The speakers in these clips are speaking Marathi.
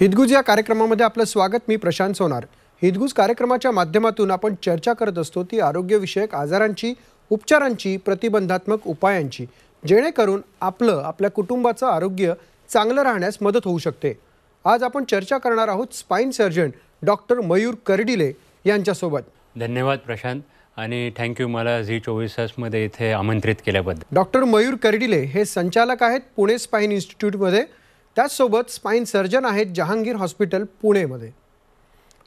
हितगुज या कार्यक्रमामध्ये आपलं स्वागत मी प्रशांत सोनार हितगुज कार्यक्रमाच्या माध्यमातून आपण चर्चा करत असतो ती आरोग्यविषयक आजारांची उपचारांची प्रतिबंधात्मक उपायांची जेणेकरून आपलं आपल्या कुटुंबाचं आरोग्य चांगलं राहण्यास मदत होऊ शकते आज आपण चर्चा करणार आहोत spine surgeon doctor Mayur Kardile यांच्यासोबत धन्यवाद प्रशांत आणि थँक्यू मला झी चोवीस तासमध्ये इथे आमंत्रित केल्याबद्दल डॉक्टर मयूर करडिले हे संचालक आहेत पुणे स्पाईन इन्स्टिट्यूटमध्ये त्याचसोबत स्पाईन सर्जन आहेत जहांगीर हॉस्पिटल पुणेमध्ये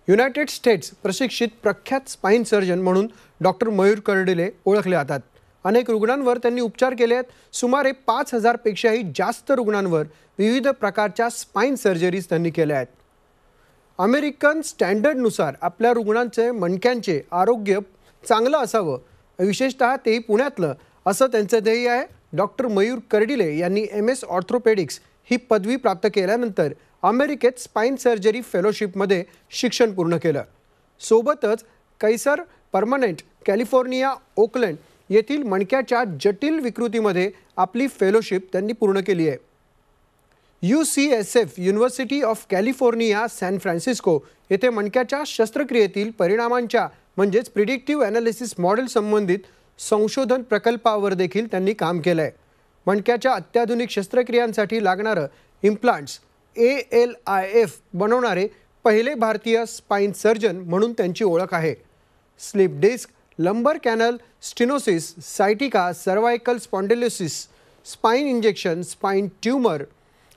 युनायटेड स्टेट्स प्रशिक्षित प्रख्यात स्पाईन सर्जन म्हणून डॉक्टर मयूर कर्डिले ओळखले जातात अनेक रुग्णांवर त्यांनी उपचार केले आहेत सुमारे पाच हजारपेक्षाही जास्त रुग्णांवर विविध प्रकारच्या स्पाईन सर्जरीज त्यांनी केल्या आहेत अमेरिकन स्टँडर्डनुसार आपल्या रुग्णांचे मणक्यांचे आरोग्य चांगलं असावं विशेषतः तेही पुण्यातलं असं त्यांचं ध्येय आहे डॉक्टर मयूर कर्डिले यांनी एम एस ऑर्थोपेडिक्स ही पदवी प्राप्त केल्यानंतर अमेरिकेत स्पाईन सर्जरी फेलोशिपमध्ये शिक्षण पूर्ण केलं सोबतच कैसर परमनंट कॅलिफोर्निया ओकलंड येथील मणक्याच्या जटिल विकृतीमध्ये आपली फेलोशिप त्यांनी पूर्ण केली आहे U C S F university of California San Francisco येथे मणक्याच्या शस्त्रक्रियेतील परिणामांच्या म्हणजेच प्रिडिक्टिव्ह ॲनालिसिस मॉडेल संबंधित संशोधन प्रकल्पावर देखील त्यांनी काम केलं आहे मणक्याच्या अत्याधुनिक शस्त्रक्रियांसाठी लागणारं implants A L I F बनवणारे पहिले भारतीय स्पाईन सर्जन म्हणून त्यांची ओळख आहे slip disc lumbar canal stenosis sciatica cervical spondylosis spine injection spine tumour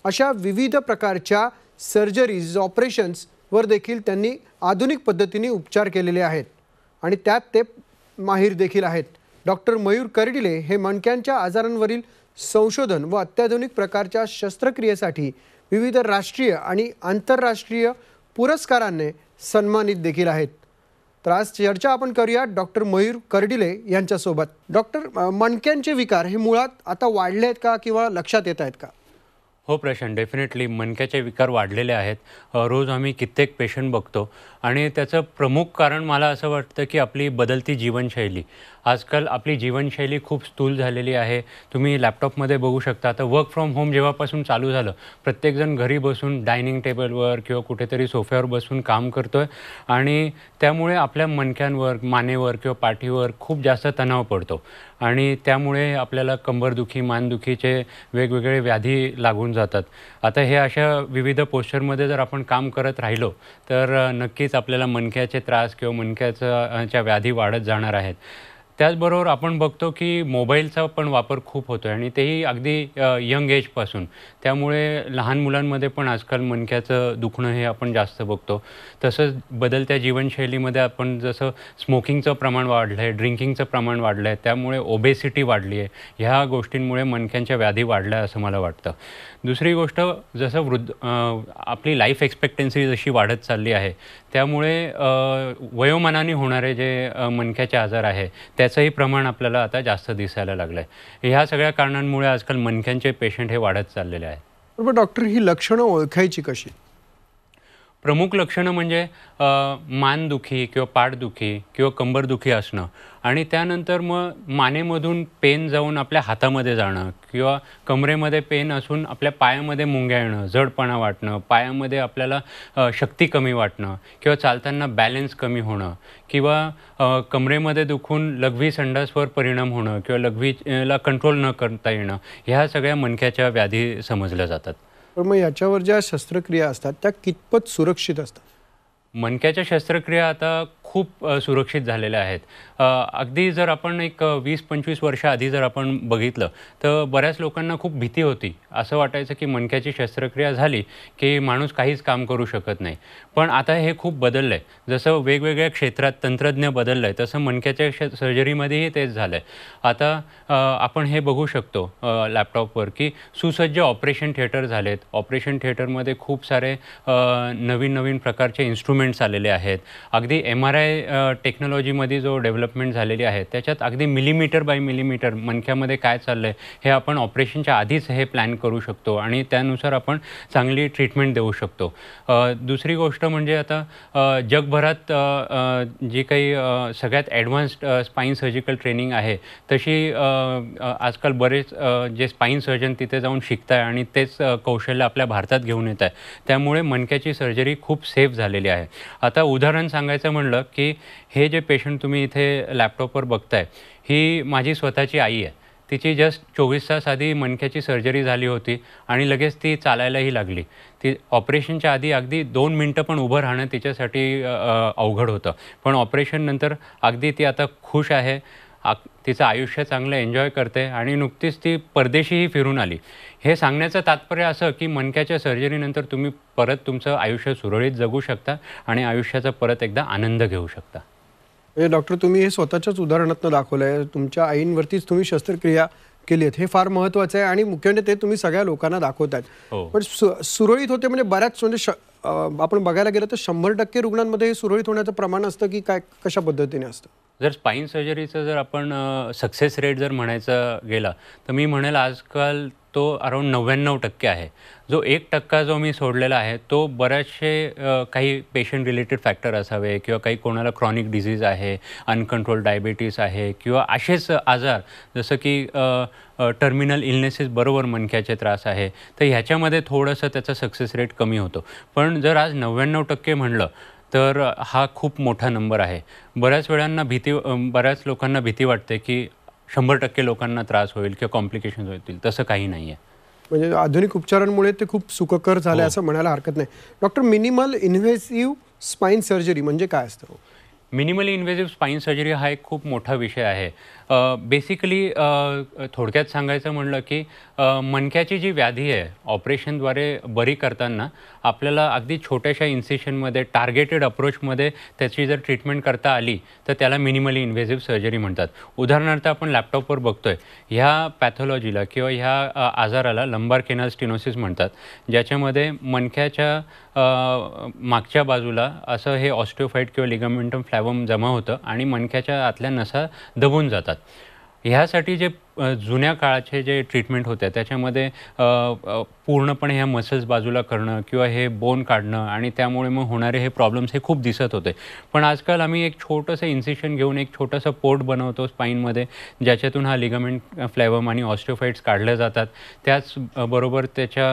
अशा विविध प्रकारच्या सर्जरीज ऑपरेशन्सवर देखील त्यांनी आधुनिक पद्धतीने उपचार केलेले आहेत आणि त्यात ते माहीर देखील आहेत डॉक्टर मयूर कर्डिले हे मणक्यांच्या आजारांवरील संशोधन व अत्याधुनिक प्रकारच्या शस्त्रक्रियेसाठी विविध राष्ट्रीय आणि आंतरराष्ट्रीय पुरस्कारांनी सन्मानित देखील आहेत तर आज चर्चा आपण करूया डॉक्टर मयूर कर्डिले यांच्यासोबत डॉक्टर मणक्यांचे विकार हे मुळात आता वाढले आहेत का किंवा लक्षात येत आहेत का हो प्रशांत डेफिनेटली मणक्याचे विकार वाढलेले आहेत रोज आम्ही कित्येक पेशंट बघतो आणि त्याचं प्रमुख कारण मला असं वाटतं की आपली बदलती जीवनशैली आजकाल आपली जीवनशैली खूप स्थूल झालेली आहे तुम्ही लॅपटॉपमध्ये बघू शकता आता वर्क फ्रॉम होम जेव्हापासून चालू झालं प्रत्येकजण घरी बसून डायनिंग टेबलवर किंवा कुठेतरी सोफ्यावर बसून काम करतो आहे आणि त्यामुळे आपल्या मणक्यांवर मानेवर किंवा पाठीवर खूप जास्त तणाव पडतो आणि त्यामुळे आपल्याला कंबरदुखी मानदुखीचे वेगवेगळे व्याधी लागून जातात आता हे अशा विविध पोस्चरमध्ये जर आपण काम करत राहिलो तर नक्कीच आपल्याला मनक्याचे त्रास किंवा मनक्याचा व्याधी वाढत जाणार आहेत त्याचबरोबर आपण बघतो की मोबाईलचा पण वापर खूप होतो आहे आणि तेही अगदी यंग एजपासून त्यामुळे लहान मुलांमध्ये पण आजकाल मनक्याचं दुखणं हे आपण जास्त बघतो तसंच बदलत्या जीवनशैलीमध्ये आपण जसं स्मोकिंगचं प्रमाण वाढलं आहे ड्रिंकिंगचं प्रमाण वाढलं आहे त्यामुळे ओबेसिटी वाढली आहे ह्या गोष्टींमुळे मनक्यांच्या व्याधी वाढल्या असं मला वाटतं दुसरी गोष्ट जसं वृद्ध आपली लाईफ एक्सपेक्टेन्सी जशी वाढत चालली आहे त्यामुळे वयोमानाने होणारे जे मनक्याचे आजार आहे त्याचंही प्रमाण आपल्याला आता जास्त दिसायला लागलं आहे ह्या सगळ्या कारणांमुळे आजकाल मनक्यांचे पेशंट हे वाढत चाललेले आहे बरोबर डॉक्टर ही लक्षणं ओळखायची कशी प्रमुख लक्षणं म्हणजे मानदुखी किंवा पाठदुखी किंवा कंबरदुखी असणं आणि त्यानंतर मग मानेमधून पेन जाऊन आपल्या हातामध्ये जाणं किंवा कमरेमध्ये पेन असून आपल्या पायामध्ये मुंग्या येणं जडपणा वाटणं पायामध्ये आपल्याला शक्ती कमी वाटणं किंवा चालताना बॅलेन्स कमी होणं किंवा कमरेमध्ये दुखून लघवी संडासवर परिणाम होणं किंवा लघवीला कंट्रोल न करता येणं ह्या सगळ्या मनख्याच्या व्याधी समजल्या जातात पण मग याच्यावर ज्या शस्त्रक्रिया असतात त्या कितपत सुरक्षित असतात मणक्याच्या शस्त्रक्रिया आता खूप सुरक्षित झालेल्या आहेत अगदी जर आपण एक वीस पंचवीस वर्षाआधी जर आपण बघितलं तर बऱ्याच लोकांना खूप भीती होती असं वाटायचं की मणक्याची शस्त्रक्रिया झाली की माणूस काहीच काम करू शकत नाही पण आता हे खूप बदललं आहे जसं वेगवेगळ्या क्षेत्रात तंत्रज्ञ बदललं आहे तसं मणक्याच्या श सर्जरीमध्येही तेच झालं आहे आता आपण हे बघू शकतो लॅपटॉपवर की सुसज्ज ऑपरेशन थिएटर झालेत ऑपरेशन थिएटरमध्ये खूप सारे नवीन नवीन प्रकारचे इन्स्ट्रुमेंट्स आलेले आहेत अगदी एम आर आय आय टेक्नॉलॉजीमध्ये जो डेव्हलपमेंट झालेली आहे त्याच्यात अगदी मिलीमीटर बाय मिलीमीटर मनख्यामध्ये काय चाललं आहे हे आपण ऑपरेशनच्या आधीच हे प्लॅन करू शकतो आणि त्यानुसार आपण चांगली ट्रीटमेंट देऊ शकतो दुसरी गोष्ट म्हणजे आता जगभरात जी काही सगळ्यात ॲडव्हान्स्ड स्पाईन सर्जिकल ट्रेनिंग आहे तशी आजकाल बरेच जे स्पाईन सर्जन तिथे जाऊन शिकत आहे आणि तेच कौशल्य आपल्या भारतात घेऊन येत आहे त्यामुळे मनक्याची सर्जरी खूप सेफ झालेली आहे आता उदाहरण सांगायचं म्हणलं की हे जे पेशंट तुम्ही इथे लॅपटॉपवर बघताय ही माझी स्वतःची आई आहे तिची जस्ट चोवीस तास आधी मणक्याची सर्जरी झाली होती आणि लगेच ती चालायलाही लागली ती ऑपरेशनच्या आधी अगदी दोन मिनटं पण उभं राहणं तिच्यासाठी अवघड होतं पण ऑपरेशननंतर अगदी ती आता खुश आहे आ तिचं आयुष्य चांगलं एन्जॉय करते आणि नुकतीच ती परदेशीही फिरून आली हे सांगण्याचं तात्पर्य असं की मनक्याच्या सर्जरीनंतर तुम्ही परत तुमचं आयुष्य सुरळीत जगू शकता आणि आयुष्याचा परत एकदा आनंद घेऊ शकता म्हणजे डॉक्टर तुम्ही हे स्वतःच्याच उदाहरणातनं दाखवलं आहे तुमच्या आईंवरतीच तुम्ही शस्त्रक्रिया केली आहेत हे फार महत्वाचं आहे आणि मुख्य म्हणजे ते तुम्ही सगळ्या लोकांना दाखवत आहेत हो. पण सुरळीत होते म्हणजे बऱ्याच म्हणजे आपण बघायला गेलं तर शंभर टक्के रुग्णांमध्ये हे सुरळीत होण्याचं प्रमाण असतं की काय कशा पद्धतीने असतं जर स्पाईन सर्जरीचं जर आपण सक्सेस रेट जर म्हणायचं गेला तर मी म्हणेल आजकाल तो अराऊंड नव्याण्णव टक्के आहे जो एक टक्का जो मी सोडलेला आहे तो बऱ्याचशे काही पेशंट रिलेटेड फॅक्टर असावे किंवा काही कोणाला क्रॉनिक डिझीज आहे अनकंट्रोल डायबिटीस आहे किंवा असेच आजार जसं की टर्मिनल इलनेसेस बरोबर मनक्याचे त्रास आहे तर ह्याच्यामध्ये थोडंसं त्याचा सक्सेस रेट कमी होतो पण जर आज नव्याण्णव टक्के म्हणलं तर हा खूप मोठा नंबर आहे बऱ्याच वेळांना भीती बऱ्याच लोकांना भीती वाटते की शंभर टक्के लोकांना त्रास होईल किंवा कॉम्प्लिकेशन होतील तसं काही नाही आहे म्हणजे आधुनिक उपचारांमुळे ते खूप सुखकर झाले हो. असं म्हणायला हरकत नाही doctor minimal invasive spine surgery म्हणजे काय असतं मिनिमली इन्व्हेसिव्ह स्पाईन सर्जरी हा एक खूप मोठा विषय आहे बेसिकली थोडक्यात सांगायचं म्हणलं की मणक्याची जी व्याधी आहे ऑपरेशनद्वारे बरी करताना आपल्याला अगदी छोट्याशा इन्सिशनमध्ये टार्गेटेड अप्रोचमध्ये त्याची जर ट्रीटमेंट करता आली तर त्याला मिनिमली इन्व्हेझिव्ह सर्जरी म्हणतात उदाहरणार्थ आपण लॅपटॉपवर बघतो आहे ह्या पॅथॉलॉजीला किंवा ह्या आजाराला लंबार केनाल स्टिनोसिस म्हणतात ज्याच्यामध्ये मणक्याच्या मागच्या बाजूला असं हे ऑस्टिओफाईट किंवा लिगामेंटम फ्लॅवम जमा होतं आणि मणक्याच्या आतल्या नसा दबून जातात असतात ह्यासाठी जे जुन्या काळाचे जे ट्रीटमेंट होते त्याच्यामध्ये पूर्णपणे ह्या मसल्स बाजूला करणं किंवा हे बोन काढणं आणि त्यामुळे मग होणारे हे प्रॉब्लेम्स हे खूप दिसत होते पण आजकाल आम्ही एक छोटंसं इन्सिशन घेऊन एक छोटंसं पोर्ट बनवतो स्पाईनमध्ये ज्याच्यातून हा लिगमेंट फ्लॅवम आणि ऑस्टिओफाईट्स काढल्या जातात त्याचबरोबर त्याच्या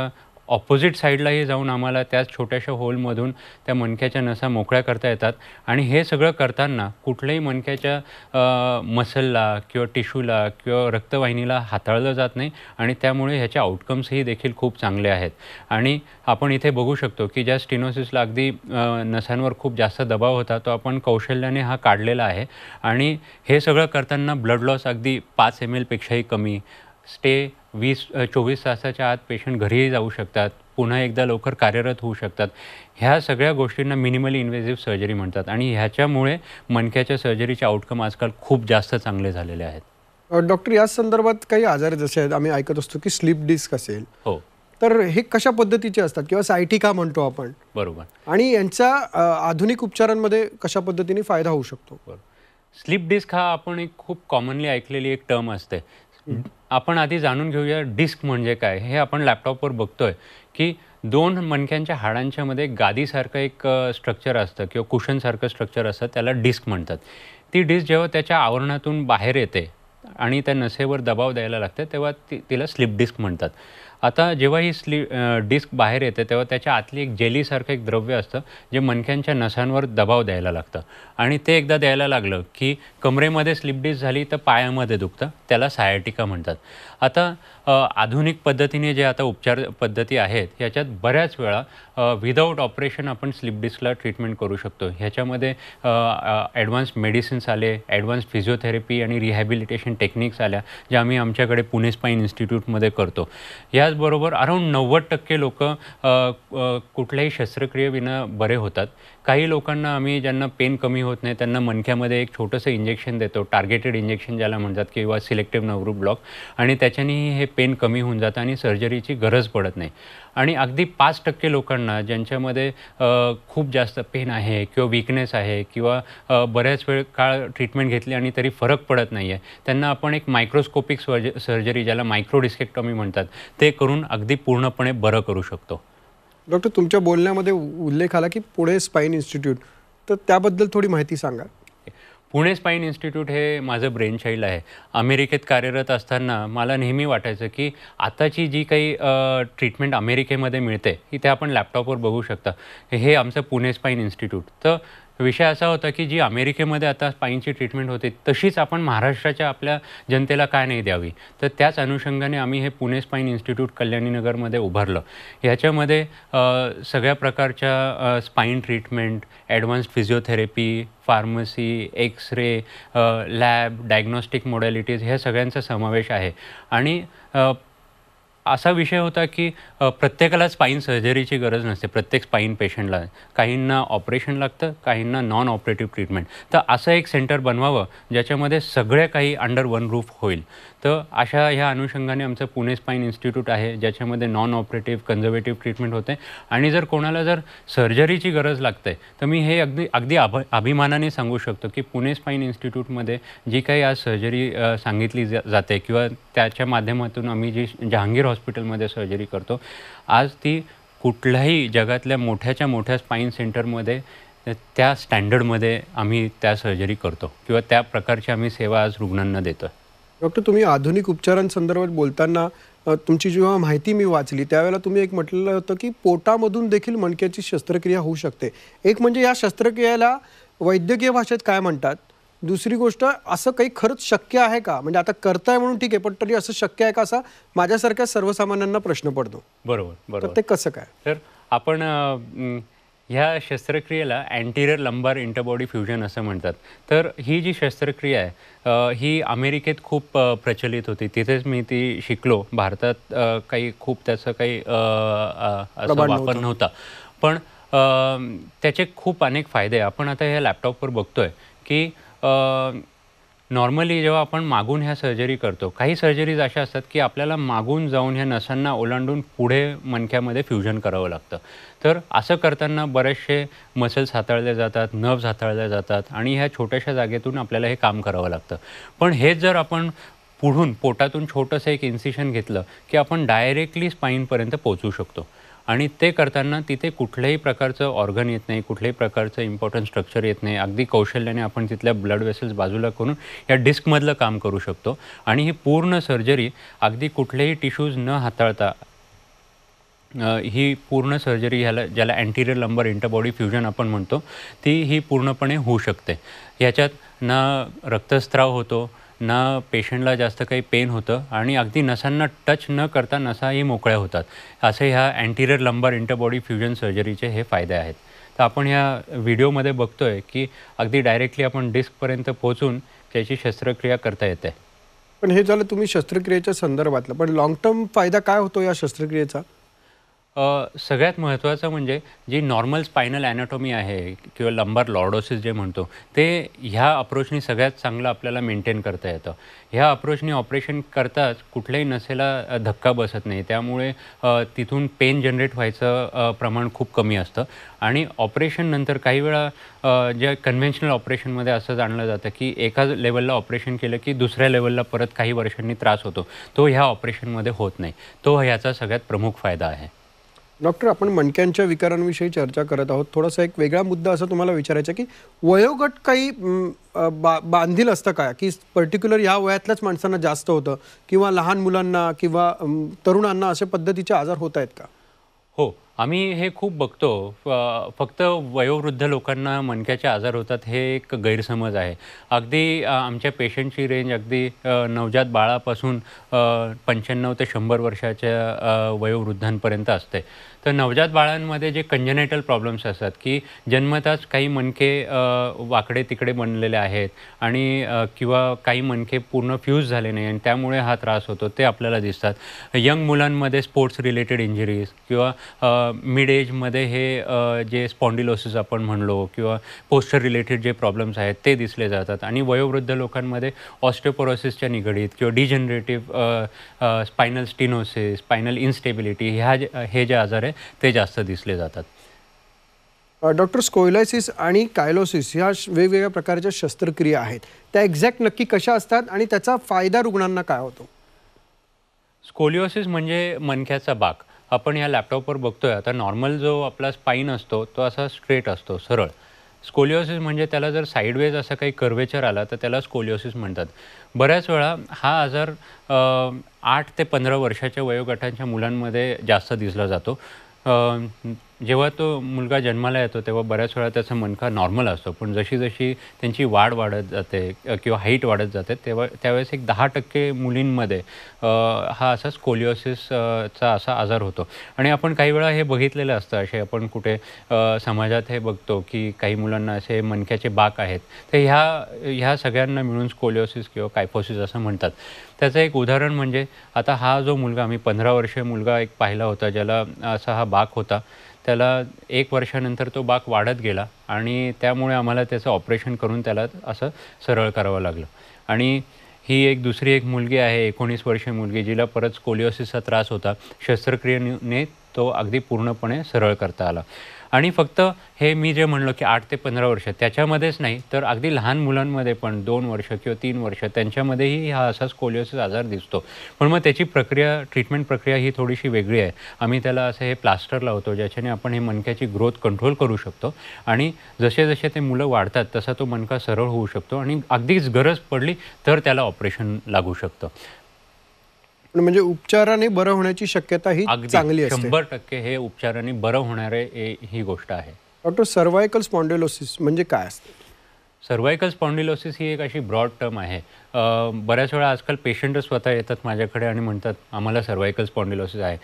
ऑपोजिट साईडलाही जाऊन आम्हाला त्याच छोट्याशा होलमधून त्या मणक्याच्या नसा मोकळ्या करता येतात आणि हे सगळं करताना कुठल्याही मणक्याच्या मसलला किंवा टिश्यूला किंवा रक्तवाहिनीला हाताळलं जात नाही आणि त्यामुळे ह्याचे आउटकम्सही देखील खूप चांगले आहेत आणि आपण इथे बघू शकतो की ज्या स्टिनोसिसला अगदी नसांवर खूप जास्त दबाव होता तो आपण कौशल्याने हा काढलेला आहे आणि हे सगळं करताना ब्लड लॉस अगदी पाच एम एलपेक्षाही कमी स्टे वीस चोवीस तासाच्या आत पेशंट घरीही जाऊ शकतात पुन्हा एकदा लवकर कार्यरत होऊ शकतात ह्या सगळ्या गोष्टींना मिनिमली इन्व्हेझिव्ह सर्जरी म्हणतात आणि ह्याच्यामुळे मणक्याच्या सर्जरीचे आउटकम आजकाल खूप जास्त चांगले झालेले आहेत डॉक्टर या संदर्भात काही आजार जसे आहेत आम्ही ऐकत असतो की स्लीप डिस्क असेल हो तर हे कशा पद्धतीचे असतात किंवा सायटी का म्हणतो आपण बरोबर आणि यांचा आधुनिक उपचारांमध्ये कशा पद्धतीने फायदा होऊ शकतो स्लीप डिस्क हा आपण एक खूप कॉमनली ऐकलेली एक टर्म असते आपण आधी जाणून घेऊया डिस्क म्हणजे काय हे आपण लॅपटॉपवर बघतोय की दोन मणक्यांच्या हाडांच्यामध्ये गादीसारखं एक स्ट्रक्चर असतं किंवा कुशनसारखं स्ट्रक्चर असतं त्याला डिस्क म्हणतात ती डिस्क जेव्हा त्याच्या आवरणातून बाहेर येते आणि त्या नसेवर दबाव द्यायला लागते तेव्हा ती तिला स्लिप डिस्क म्हणतात आता जेव्हा ही स्ली डिस्क बाहेर येते तेव्हा त्याच्या आतली एक जेलीसारखं एक द्रव्य असतं जे मनख्यांच्या नसांवर दबाव द्यायला लागतं आणि ते एकदा द्यायला लागलं की कमरेमध्ये स्लिप डिस्क झाली तर पायामध्ये दुखतं त्याला सायटिका म्हणतात आता आधुनिक पद्धतीने जे आता उपचार पद्धती आहेत ह्याच्यात बऱ्याच वेळा विदाऊट ऑपरेशन आपण स्लिप डिस्कला ट्रीटमेंट करू शकतो ह्याच्यामध्ये ॲडव्हान्स मेडिसिन्स आले ॲडव्हान्स फिजिओथेरपी आणि रिहॅबिलिटेशन टेक्निक्स आल्या ज्या आम्ही आमच्याकडे पुणे स्पाईन इन्स्टिट्यूटमध्ये करतो याचबरोबर अराऊंड नव्वद टक्के लोक कुठल्याही शस्त्रक्रियेविना बरे होतात काही लोकांना आम्ही ज्यांना पेन कमी होत नाही त्यांना मनख्यामध्ये एक छोटंसं इंजेक्शन देतो टार्गेटेड इंजेक्शन ज्याला म्हणतात किंवा सिलेक्टिव्ह नवरू ब्लॉक आणि त्याच्यानेही हे पेन कमी होऊन जातं आणि सर्जरीची गरज पडत नाही आणि अगदी पाच टक्के लोकांना ज्यांच्यामध्ये खूप जास्त पेन आहे किंवा विकनेस आहे किंवा बऱ्याच वेळ काळ ट्रीटमेंट घेतली आणि तरी फरक पडत नाही आहे त्यांना आपण एक मायक्रोस्कोपिक सर्जरी ज्याला मायक्रोडिस्केक्टॉमी म्हणतात ते करून अगदी पूर्णपणे बरं करू शकतो डॉक्टर तुमच्या बोलण्यामध्ये उल्लेख आला की पुणे स्पाईन इन्स्टिट्यूट तर त्याबद्दल थोडी माहिती सांगा पुणे स्पाईन इन्स्टिट्यूट हे माझं ब्रेन चाइल्ड आहे अमेरिकेत कार्यरत असताना मला नेहमी वाटायचं की आताची जी काही ट्रीटमेंट अमेरिकेमध्ये मिळते ही ते आपण लॅपटॉपवर बघू शकता हे आमचं पुणे स्पाईन इन्स्टिट्यूट तर विषय असा होता की जी अमेरिकेमध्ये आता पाईंची ट्रीटमेंट होते तशीच आपण महाराष्ट्राच्या आपल्या जनतेला काय नाही द्यावी तर त्याच अनुषंगाने आम्ही हे पुणे स्पाईन इन्स्टिट्यूट कल्याणीनगरमध्ये उभारलं ह्याच्यामध्ये सगळ्या प्रकारच्या spine treatment advance physiotherapy pharmacy X ray lab diagnostic modalities ह्या सगळ्यांचा समावेश आहे आणि असा विषय होता की प्रत्येकाला स्पाईन सर्जरीची गरज नसते प्रत्येक स्पाईन पेशंटला काहींना ऑपरेशन लागतं काहींना नॉन ऑपरेटिव्ह ट्रीटमेंट तर असं एक सेंटर बनवावं ज्याच्यामध्ये सगळे काही अंडर वन रूफ होईल तर अशा ह्या अनुषंगाने आमचं पुणे स्पाईन इन्स्टिट्यूट आहे ज्याच्यामध्ये नॉन ऑपरेटिव्ह कन्झर्वेटिव्ह ट्रीटमेंट होते आणि जर कोणाला जर सर्जरीची गरज लागते तर मी हे अगदी अगदी अभ अभिमानाने सांगू शकतो की पुणे स्पाईन इन्स्टिट्यूटमध्ये जी काही आज सर्जरी सांगितली जाते किंवा त्याच्या माध्यमातून आम्ही जी जहांगीर हॉस्पिटलमध्ये सर्जरी करतो आज ती कुठल्याही जगातल्या मोठ्याच्या मोठ्या स्पाईन सेंटरमध्ये त्या स्टँडर्डमध्ये आम्ही त्या सर्जरी करतो किंवा त्या प्रकारची आम्ही सेवा आज रुग्णांना देतो डॉक्टर तुम्ही आधुनिक उपचारांसंदर्भात बोलताना तुमची जेव्हा माहिती मी वाचली त्यावेळेला तुम्ही एक म्हटलेलं होतं की पोटामधून देखील मणक्याची शस्त्रक्रिया होऊ शकते एक म्हणजे या शस्त्रक्रियेला वैद्यकीय भाषेत काय म्हणतात दुसरी गोष्ट असं काही खरंच शक्य आहे का म्हणजे आता करताय म्हणून ठीक आहे पण तरी असं शक्य आहे का असा माझ्यासारख्या सर्वसामान्यांना प्रश्न पडतो बरोबर बरोबर ते कसं काय तर आपण ह्या शस्त्रक्रियेला अँटिरियर लंबार इंटरबॉडी फ्युजन असं म्हणतात तर ही जी शस्त्रक्रिया आहे ही अमेरिकेत खूप प्रचलित होती तिथेच मी ती शिकलो भारतात काही खूप त्याचं काही वापर नव्हता पण त्याचे खूप अनेक फायदे आपण आता ह्या लॅपटॉपवर बघतोय की नॉर्मली जेव्हा आपण मागून ह्या सर्जरी करतो काही सर्जरीज अशा असतात की आपल्याला मागून जाऊन ह्या नसांना ओलांडून पुढे मणक्यामध्ये फ्युजन करावं लागतं तर असं करताना बरेचसे मसल्स हाताळले जातात नर्व्ज हाताळल्या जातात आणि ह्या छोट्याशा जागेतून आपल्याला हे काम करावं लागतं पण हेच जर आपण पुढून पोटातून छोटंसं एक इन्सिशन घेतलं की आपण डायरेक्टली स्पाईनपर्यंत पोचू शकतो आणि ते करताना तिथे कुठल्याही प्रकारचं ऑर्गन येत नाही कुठल्याही प्रकारचं इम्पॉर्टंट स्ट्रक्चर येत नाही अगदी कौशल्याने आपण तिथल्या ब्लड वेसल्स बाजूला करून या डिस्कमधलं काम करू शकतो आणि ही पूर्ण सर्जरी अगदी कुठलेही टिश्यूज न हाताळता ही पूर्ण सर्जरी ह्याला ज्याला अँटिरियर लंबर इंटरबॉडी फ्युजन आपण म्हणतो ती ही पूर्णपणे होऊ शकते ह्याच्यात ना रक्तस्त्राव होतो ना पेशंटला जास्त काही पेन होतं आणि अगदी नसांना टच न करता नसाही मोकळ्या होतात असे ह्या अँटिरियर लंबर इंटरबॉडी फ्युजन सर्जरीचे हे फायदे आहेत तर आपण ह्या व्हिडिओमध्ये बघतो आहे की अगदी डायरेक्टली आपण डिस्कपर्यंत पोहोचून त्याची शस्त्रक्रिया करता येते पण हे झालं तुम्ही शस्त्रक्रियेच्या संदर्भातलं पण लॉंग टर्म फायदा काय होतो या शस्त्रक्रियेचा सगळ्यात महत्त्वाचं म्हणजे जी नॉर्मल स्पायनल ॲनाटॉमी आहे किंवा लंबर लॉर्डोसिस जे म्हणतो ते ह्या अप्रोचनी सगळ्यात चांगलं आपल्याला मेंटेन करता येतं ह्या अप्रोचनी ऑपरेशन करताच कुठल्याही नसेला धक्का बसत नाही त्यामुळे तिथून पेन जनरेट व्हायचं प्रमाण खूप कमी असतं आणि ऑपरेशननंतर काही वेळा जे कन्व्हेन्शनल ऑपरेशनमध्ये असं जाणलं जातं की एका लेवलला ऑपरेशन केलं की दुसऱ्या लेवलला परत काही वर्षांनी त्रास होतो तो ह्या ऑपरेशनमध्ये होत नाही तो ह्याचा सगळ्यात प्रमुख फायदा आहे डॉक्टर आपण मणक्यांच्या विकारांविषयी चर्चा करत आहोत थोडासा एक वेगळा मुद्दा असं तुम्हाला विचारायचा की वयोगट काही बा बांधील असतं का की पर्टिक्युलर ह्या वयातल्याच माणसांना जास्त होतं किंवा लहान मुलांना किंवा तरुणांना अशा पद्धतीचे आजार होत आहेत का हो आम्ही हे खूप बघतो फक्त वयोवृद्ध लोकांना मनक्याचे आजार होतात हे एक गैरसमज आहे अगदी आमच्या पेशंटची रेंज अगदी नवजात बाळापासून पंच्याण्णव ते शंभर वर्षाच्या वयोवृद्धांपर्यंत असते तर नवजात बाळांमध्ये जे कंजनेटल प्रॉब्लेम्स असतात की जन्मताच काही मनके वाकडे तिकडे बनलेले आहेत आणि किंवा काही मनके पूर्ण फ्यूज झाले नाही आणि त्यामुळे हा त्रास होतो ते आपल्याला दिसतात यंग मुलांमध्ये स्पोर्ट्स रिलेटेड इंजरीज किंवा मिड एजमध्ये हे जे स्पॉन्डिलोसिस आपण म्हणलो किंवा पोस्टर रिलेटेड जे प्रॉब्लेम्स आहेत ते दिसले जातात आणि वयोवृद्ध लोकांमध्ये ऑस्टेपोरोसिसच्या निगडीत किंवा degenerative spinal stenosis spinal instability ह्या हे जे आजार आहेत ते जास्त दिसले जातात डॉक्टर स्कोयलायसिस आणि कायलोसिस ह्या वेगवेगळ्या प्रकारच्या शस्त्रक्रिया आहेत त्या एक्झॅक्ट नक्की कशा असतात आणि त्याचा फायदा रुग्णांना काय होतो स्कोलिओसिस म्हणजे मनख्याचा बाक आपण या लॅपटॉपवर बघतोय आता नॉर्मल जो आपला स्पाईन असतो तो असा स्ट्रेट असतो सरळ स्कोलिओसिस म्हणजे त्याला जर साईडवेज असा काही कर्वेचर आला तर त्याला स्कोलिओसिस म्हणतात बऱ्याच वेळा हा आजार आठ ते पंधरा वर्षाच्या वयोगटांच्या मुलांमध्ये जास्त दिसला जातो जेव्हा तो मुलगा जन्माला येतो तेव्हा बऱ्याच वेळा त्याचा मनका नॉर्मल असतो पण जशी जशी त्यांची वाढ वाढत जाते किंवा हाईट वाढत जाते तेव्हा त्यावेळेस एक दहा टक्के मुलींमध्ये हा असा स्कोलिओसिसचा असा आजार होतो आणि आपण काही वेळा हे बघितलेलं असतं असे आपण कुठे समाजात हे बघतो की काही मुलांना असे मनक्याचे बाक आहेत तर ह्या ह्या सगळ्यांना मिळून स्कोलिओसिस किंवा कायफोसिस असं म्हणतात त्याचं एक उदाहरण म्हणजे आता हा जो मुलगा मी पंधरा वर्षीय मुलगा एक पाहिला होता ज्याला असा हा बाक होता त्याला एक वर्षानंतर तो बाक वाढत गेला आणि त्यामुळे आम्हाला त्याचं ऑपरेशन करून त्याला असं सरळ करावं लागलं आणि ही एक दुसरी एक मुलगी आहे एकोणीस वर्षीय मुलगी जिला परत कोलिओसिसचा त्रास होता शस्त्रक्रियेने तो अगदी पूर्णपणे सरळ करता आला आणि फक्त हे मी जे म्हणलं की आठ ते पंधरा वर्ष त्याच्यामध्येच नाही तर अगदी लहान मुलांमध्ये पण दोन वर्ष किंवा तीन वर्ष त्यांच्यामध्येही हा असाच कोलिओसिस आजार दिसतो पण मग त्याची प्रक्रिया ट्रीटमेंट प्रक्रिया ही थोडीशी वेगळी आहे आम्ही त्याला असं हे प्लास्टर लावतो ज्याच्याने आपण हे मणक्याची ग्रोथ कंट्रोल करू शकतो आणि जसे जसे ते मुलं वाढतात तसा तो मणका सरळ होऊ शकतो आणि अगदीच गरज पडली तर त्याला ऑपरेशन लागू शकतं म्हणजे उपचाराने बरं होण्याची शक्यता ही चांगली असते शंभर टक्के हे उपचाराने बरं होणारे ही गोष्ट आहे डॉक्टर सर्वायकल स्पॉन्डिलोसिस म्हणजे काय असते सर्वायकल स्पॉन्डिलोसिस ही एक अशी ब्रॉड टर्म आहे बऱ्याच वेळा आजकाल पेशंट स्वतः येतात माझ्याकडे आणि म्हणतात आम्हाला सर्वायकल स्पॉन्डिलोसिस आहे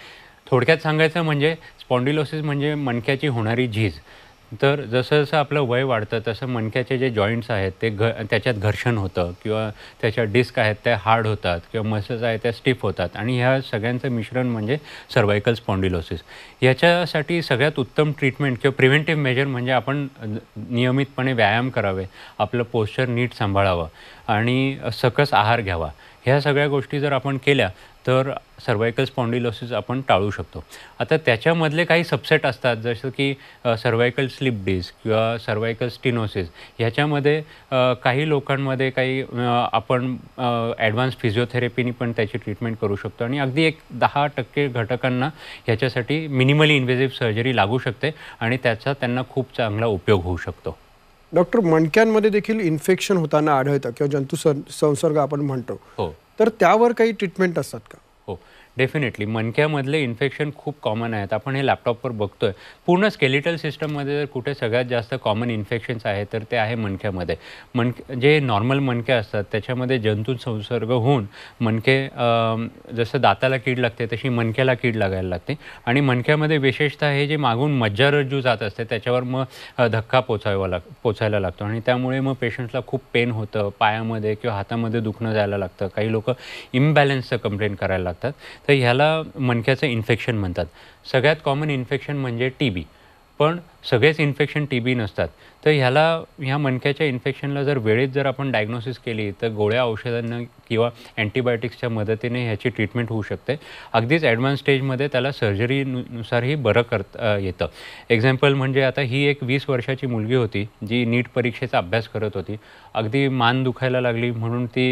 थोडक्यात सांगायचं म्हणजे स्पॉन्डिलोसिस म्हणजे मणक्याची होणारी झीज तर जसं जसं आपलं वय वाढतं तसं मणक्याचे जे जॉईंट्स आहेत ते घ त्याच्यात घर्षण होतं किंवा त्याच्या डिस्क आहेत त्या हार्ड होतात किंवा मसल्स आहेत त्या स्टिफ होतात आणि ह्या सगळ्यांचं मिश्रण म्हणजे सर्वायकल स्पॉन्डिलोसिस याच्यासाठी सगळ्यात उत्तम ट्रीटमेंट किंवा प्रिव्हेंटिव्ह मेजर म्हणजे आपण नियमितपणे व्यायाम करावे आपलं पोश्चर नीट सांभाळावं आणि सकस आहार घ्यावा ह्या सगळ्या गोष्टी जर आपण केल्या तर सर्वायकल स्पॉन्डिलोसिस आपण टाळू शकतो आता त्याच्यामधले काही सबसेट असतात जसं की सर्वायकल स्लिप डिस्क किंवा सर्वायकल स्टिनोसिस ह्याच्यामध्ये काही लोकांमध्ये काही आपण ॲडव्हान्स फिजिओथेरपीनी पण त्याची ट्रीटमेंट करू शकतो आणि अगदी एक दहा टक्के घटकांना ह्याच्यासाठी मिनिमली इन्व्हेजिव्ह सर्जरी लागू शकते आणि त्याचा त्यांना खूप चांगला उपयोग होऊ शकतो डॉक्टर मणक्यांमध्ये देखील इन्फेक्शन होताना आढळतं किंवा जंतू संसर्ग आपण म्हणतो हो. तर त्यावर काही ट्रीटमेंट असतात का डेफिनेटली मनक्यामधले इन्फेक्शन खूप कॉमन आहेत आपण हे लॅपटॉपवर बघतोय पूर्ण स्केलिटल सिस्टममध्ये जर कुठे सगळ्यात जास्त कॉमन इन्फेक्शन्स आहे तर ते आहे मनक्यामध्ये मण जे नॉर्मल मणक्या असतात त्याच्यामध्ये जंतू संसर्ग होऊन मनके जसं दाताला कीड लागते तशी मनक्याला कीड लागायला लागते आणि मनक्यामध्ये विशेषतः हे जे मागून मज्जारज्जू जात असते त्याच्यावर मग धक्का पोचावा लाग पोचायला लागतो आणि त्यामुळे मग पेशंट्सला खूप पेन होतं पायामध्ये किंवा हातामध्ये दुखणं जायला लागतं काही लोक इम्बॅलन्सचं कंप्लेंट करायला लागतात तर ह्याला मणक्याचं इन्फेक्शन म्हणतात सगळ्यात कॉमन इन्फेक्शन म्हणजे टी बी पण सगळेच इन्फेक्शन टी बी नसतात तर ह्याला ह्या मणक्याच्या इन्फेक्शनला जर वेळेत जर आपण डायग्नोसिस केली तर गोळ्या औषधांना किंवा अँटीबायोटिक्सच्या मदतीने ह्याची ट्रीटमेंट होऊ शकते अगदीच ॲडव्हान्स स्टेजमध्ये त्याला सर्जरीनुसारही बरं करत येतं एक्झाम्पल म्हणजे आता ही एक वीस वर्षाची मुलगी होती जी नीट परीक्षेचा अभ्यास करत होती अगदी मान दुखायला लागली म्हणून ती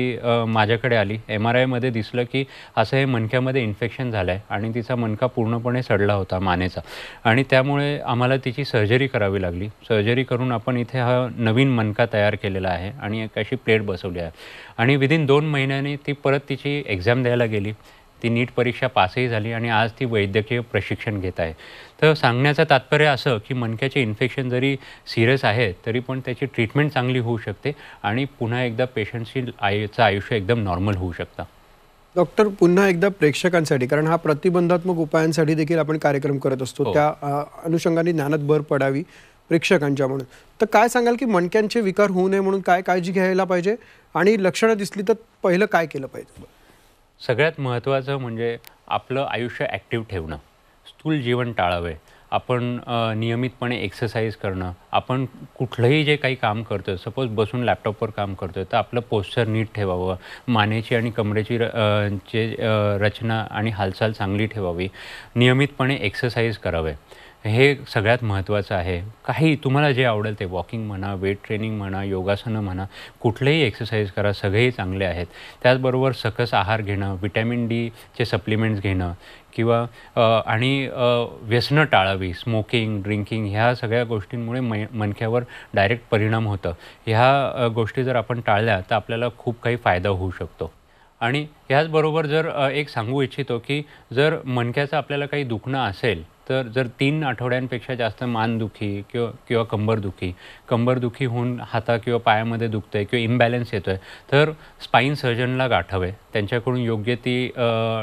माझ्याकडे आली एम आर आयमध्ये दिसलं की असं हे मनक्यामध्ये इन्फेक्शन झालं आहे आणि तिचा मनका पूर्णपणे सडला होता मानेचा आणि त्यामुळे आम्हाला तिची सर्जरी सर्जरी करावी लागली सर्जरी करून आपण इथे हा नवीन मनका तयार केलेला आहे आणि एक अशी प्लेट बसवली आहे आणि विदिन दोन महिन्याने ती परत तिची एक्झाम द्यायला गेली ती नीट परीक्षा पासही झाली आणि आज ती वैद्यकीय प्रशिक्षण घेत आहे तर सांगण्याचं तात्पर्य असं की मनक्याचे इन्फेक्शन जरी सिरियस आहे तरी पण त्याची ट्रीटमेंट चांगली होऊ शकते आणि पुन्हा एकदा पेशंटशी आयुचं आयुष्य एकदम नॉर्मल होऊ शकतं डॉक्टर पुन्हा एकदा प्रेक्षकांसाठी कारण हा प्रतिबंधात्मक उपायांसाठी देखील आपण कार्यक्रम करत असतो हो. त्या अनुषंगाने ज्ञानात भर पडावी प्रेक्षकांच्या म्हणून तर काय सांगाल की मणक्यांचे विकार होऊ नये म्हणून काय काळजी घ्यायला पाहिजे आणि लक्षणं दिसली तर पहिलं काय केलं पाहिजे सगळ्यात महत्त्वाचं म्हणजे आपलं आयुष्य ॲक्टिव्ह ठेवणं स्थूल जीवन टाळावे आपण नियमितपणे एक्सरसाइज करणं आपण कुठलंही जे काही काम करतो सपोज बसून लॅपटॉपवर काम करतो तर आपलं पोस्चर नीट ठेवावं मानेची आणि कमरेची चे रचना आणि हालचाल चांगली ठेवावी नियमितपणे एक्सरसाइज करावे हे सगळ्यात महत्त्वाचं आहे काही तुम्हाला जे आवडेल ते वॉकिंग म्हणा वेट ट्रेनिंग म्हणा योगासनं म्हणा कुठलेही एक्सरसाइज करा सगळेही चांगले आहेत त्याचबरोबर सकस आहार घेणं विटॅमिन डीचे सप्लिमेंट्स घेणं किंवा आणि व्यसनं टाळावी स्मोकिंग ड्रिंकिंग ह्या सगळ्या गोष्टींमुळे म मनख्यावर डायरेक्ट परिणाम होतं ह्या गोष्टी जर आपण टाळल्या तर आपल्याला खूप काही फायदा होऊ शकतो आणि ह्याचबरोबर जर एक सांगू इच्छितो की जर मनक्याचं आपल्याला काही दुखणं असेल तर जर तीन आठवड्यांपेक्षा जास्त मानदुखी किंवा किंवा कंबरदुखी कंबरदुखी होऊन हाता किंवा पायामध्ये दुखतं आहे किंवा इम्बॅलन्स येतो आहे तर स्पाईन सर्जनला गाठावे त्यांच्याकडून योग्य ती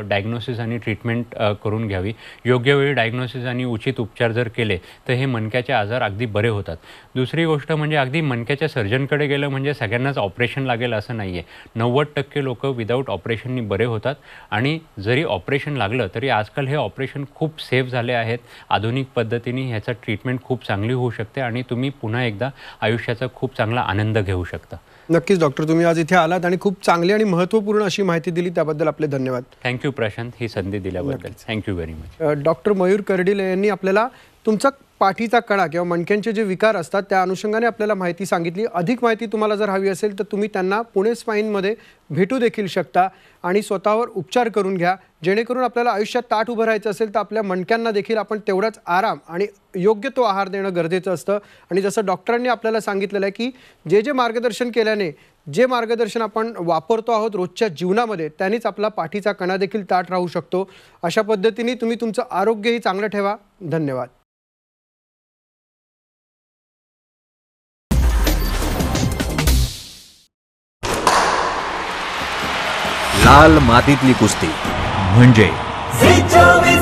डायग्नोसिस आणि ट्रीटमेंट करून घ्यावी योग्य वेळी डायग्नोसिस आणि उचित उपचार जर केले तर हे मनक्याचे आजार अगदी बरे होतात दुसरी गोष्ट म्हणजे अगदी मनक्याच्या सर्जनकडे गेलं म्हणजे सगळ्यांनाच ऑपरेशन लागेल असं नाही आहे नव्वद टक्के लोक विदाऊट ऑपरेशननी बरे होतात आणि जरी ऑपरेशन लागलं तरी आजकाल हे ऑपरेशन खूप सेफ झाले आहेत आधुनिक पद्धतीने ह्याचा ट्रीटमेंट खूप चांगली होऊ शकते आणि तुम्ही पुन्हा एकदा आयुष्याचा खूप चांगला आनंद घेऊ शकता नक्कीच डॉक्टर तुम्ही आज इथे आलात आणि खूप चांगली आणि महत्त्वपूर्ण अशी माहिती दिली त्याबद्दल आपले धन्यवाद थँक्यू प्रशांत ही संधी दिल्याबद्दल thank you very much doctor Mayur Kardile यांनी आपल्याला तुमचा पाठीचा कणा किंवा मणक्यांचे जे विकार असतात त्या अनुषंगाने आपल्याला माहिती सांगितली अधिक माहिती तुम्हाला जर हवी असेल तर तुम्ही त्यांना पुणे स्पाईनमध्ये भेटू देखील शकता आणि स्वतःवर उपचार करून घ्या जेणेकरून आपल्याला आयुष्यात ताट उभं राहायचं असेल तर आपल्या मणक्यांना देखील आपण तेवढाच आराम आणि योग्य तो आहार देणं गरजेचं असतं आणि जसं डॉक्टरांनी आपल्याला सांगितलेलं आहे की जे जे मार्गदर्शन केल्याने जे मार्गदर्शन आपण वापरतो आहोत रोजच्या जीवनामध्ये त्यांनीच आपला पाठीचा कणा देखील ताट राहू शकतो अशा पद्धतीने तुम्ही तुमचं आरोग्यही चांगलं ठेवा धन्यवाद लाल मातीतली कुस्ती म्हणजे